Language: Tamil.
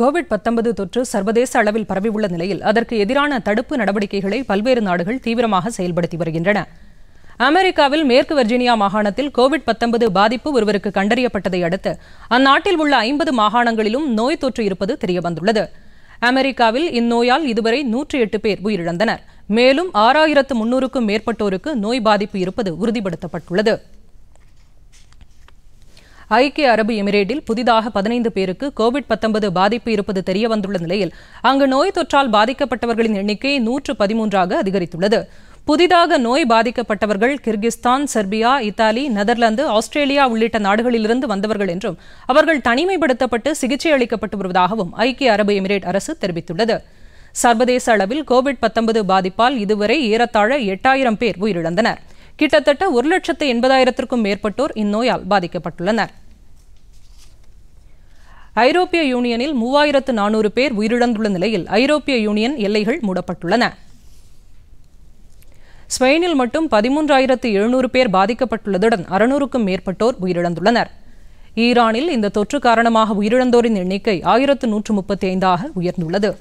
கோவிட் பத்தொன்பது தொற்று சர்வதேச அளவில் பரவியுள்ள நிலையில் அதற்கு எதிரான தடுப்பு நடவடிக்கைகளை பல்வேறு நாடுகள் தீவிரமாக செயல்படுத்தி வருகின்றன அமெரிக்காவில் மேற்கு வர்ஜீனியா மாகாணத்தில் கோவிட் பத்தொன்பது பாதிப்பு ஒருவருக்கு கண்டறியப்பட்டதை அடுத்து அந்நாட்டில் உள்ள ஐம்பது மாகாணங்களிலும் நோய் தொற்று இருப்பது தெரியவந்துள்ளது அமெரிக்காவில் இந்நோயால் இதுவரை நூற்றி எட்டு பேர் உயிரிழந்தனர் மேலும் ஆறாயிரத்து முன்னூறுக்கும் மேற்பட்டோருக்கு நோய் பாதிப்பு இருப்பது உறுதிப்படுத்தப்பட்டுள்ளது ஐக்கிய அரபு எமிரேட்டில் புதிதாக பதினைந்து பேருக்கு கோவிட் பத்தொன்பது பாதிப்பு இருப்பது தெரியவந்துள்ள நிலையில் அங்கு நோய் தொற்றால் பாதிக்கப்பட்டவர்களின் எண்ணிக்கை நூற்று பதிமூன்றாக அதிகரித்துள்ளது புதிதாக நோய் பாதிக்கப்பட்டவர்கள் Kyrgyzstan Serbia Italy Netherlands Australia உள்ளிட்ட நாடுகளிலிருந்து வந்தவர்கள் என்றும் அவர்கள் தனிமைப்படுத்தப்பட்டு சிகிச்சை அளிக்கப்பட்டு வருவதாகவும் ஐக்கிய அரபு எமிரேட் அரசு தெரிவித்துள்ளது சர்வதேச அளவில் கோவிட் பாதிப்பால் இதுவரை ஏறத்தாழ எட்டாயிரம் பேர் உயிரிழந்தனர் கிட்டத்தட்ட ஒரு லட்சத்து எண்பதாயிரத்திற்கும் மேற்பட்டோர் இந்நோயால் பாதிக்கப்பட்டுள்ளனர் ஐரோப்பிய யூனியனில் மூவாயிரத்து நானூறு பேர் உயிரிழந்துள்ள நிலையில் ஐரோப்பிய யூனியன் எல்லைகள் மூடப்பட்டுள்ளன ஸ்பெயினில் மட்டும் பதிமூன்றாயிரத்து எழுநூறு பேர் பாதிக்கப்பட்டுள்ளதுடன் அறுநூறுக்கும் மேற்பட்டோர் உயிரிழந்துள்ளனர் ஈரானில் இந்த தொற்று காரணமாக உயிரிழந்தோரின் எண்ணிக்கை ஆயிரத்து நூற்று முப்பத்தி ஐந்தாக உயர்ந்துள்ளது